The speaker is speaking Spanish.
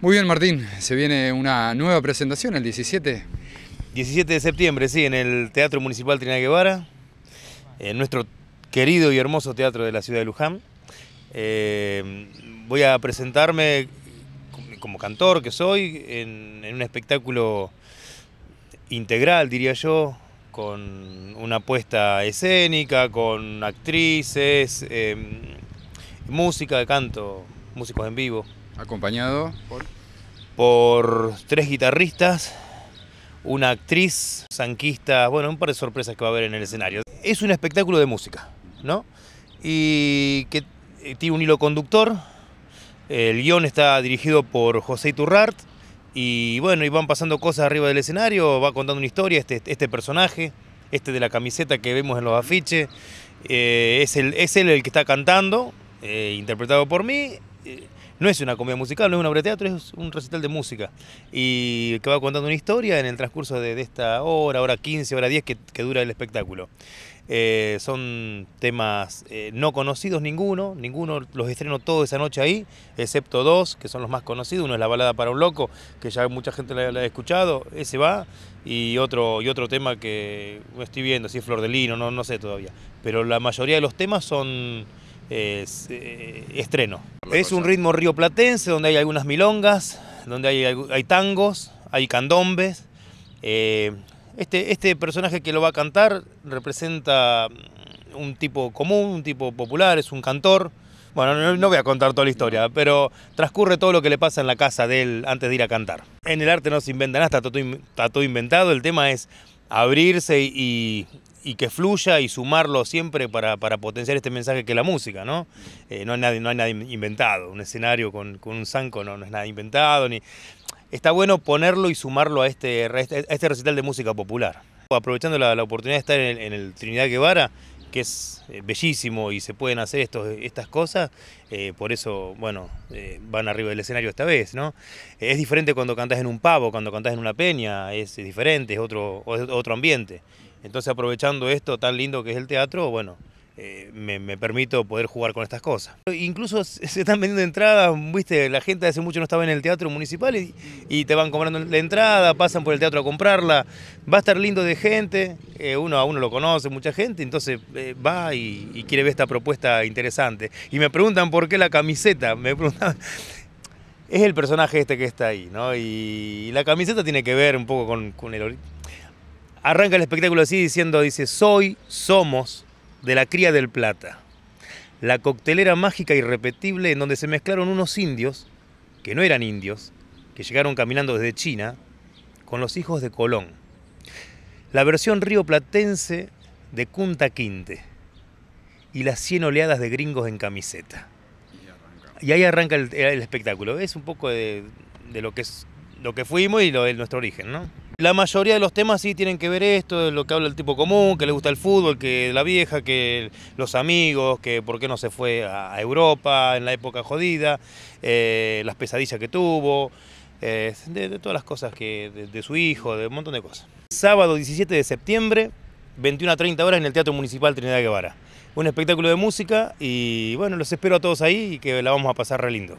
Muy bien Martín, se viene una nueva presentación el 17. 17 de septiembre, sí, en el Teatro Municipal Trinidad Guevara, en nuestro querido y hermoso teatro de la ciudad de Luján. Eh, voy a presentarme como cantor que soy en, un espectáculo integral, diría yo, con una apuesta escénica, con actrices, eh, música de canto, músicos en vivo. Acompañado por por tres guitarristas, una actriz, sanquista, bueno, un par de sorpresas que va a haber en el escenario. Es un espectáculo de música, ¿no? Y que eh, tiene un hilo conductor. El guión está dirigido por José Iturrart. Y bueno, y van pasando cosas arriba del escenario, va contando una historia, este, este personaje, este de la camiseta que vemos en los afiches. Eh, es, él el, es el, el que está cantando, eh, interpretado por mí no es una comedia musical, no es una obra de teatro, es un recital de música. Y que va contando una historia en el transcurso de, esta hora, hora 15, hora 10 que, dura el espectáculo. Eh, son temas eh, no conocidos ninguno, ninguno los estreno toda esa noche ahí, excepto dos, que son los más conocidos. Uno es La Balada para un Loco, que ya mucha gente la, ha escuchado, ese va, y otro, y otro tema que no estoy viendo, si es Flor de Lino, no, no sé todavía. Pero la mayoría de los temas son es, eh, estreno. Es un ritmo rioplatense donde hay algunas milongas, donde hay, tangos, hay candombes. Eh, este, este, personaje que lo va a cantar representa mm, un tipo común, un tipo popular, es un cantor. Bueno, no, voy a contar toda la historia, pero transcurre todo lo que le pasa en la casa de él antes de ir a cantar. En el arte no se inventan nada, está todo, está todo inventado. El tema es abrirse y, y que fluya y sumarlo siempre para, potenciar este mensaje que es la música, ¿no? Eh, no, hay nada, no hay inventado, un escenario con, con un zanco no, es nada inventado, ni... Está bueno ponerlo y sumarlo a este, este recital de música popular. Aprovechando la, la oportunidad de estar en el, Trinidad Guevara, que es eh, bellísimo y se pueden hacer estos, estas cosas, eh, por eso, bueno, van arriba del escenario esta vez, ¿no? es diferente cuando cantás en un pavo, cuando cantás en una peña, es, diferente, es otro, es otro ambiente. Entonces aprovechando esto tan lindo que es el teatro, bueno, eh, me, permito poder jugar con estas cosas. Incluso se están vendiendo entradas, viste, la gente hace mucho no estaba en el teatro municipal y, te van cobrando la entrada, pasan por el teatro a comprarla, va a estar lindo de gente, eh, uno a uno lo conoce, mucha gente, entonces eh, va y, quiere ver esta propuesta interesante. Y me preguntan por qué la camiseta, me preguntan... Es el personaje este que está ahí, ¿no? Y, la camiseta tiene que ver un poco con, el arranca el espectáculo así diciendo, dice, soy, somos de la cría del plata. La coctelera mágica irrepetible en donde se mezclaron unos indios, que no eran indios, que llegaron caminando desde China, con los hijos de Colón. La versión río platense de Cunta Quinte y las 100 oleadas de gringos en camiseta. Y ahí arranca el, espectáculo. Es un poco de, lo, que es, lo que fuimos y lo de nuestro origen, ¿no? La mayoría de los temas sí tienen que ver esto, lo que habla el tipo común, que le gusta el fútbol, que la vieja, que los amigos, que por qué no se fue a Europa en la época jodida, eh, las pesadillas que tuvo, eh, de, todas las cosas que de, su hijo, de un montón de cosas. Sábado 17 de septiembre, 21 a 30 horas en el Teatro Municipal Trinidad Guevara. Un espectáculo de música y bueno, los espero a todos ahí y que la vamos a pasar re lindo.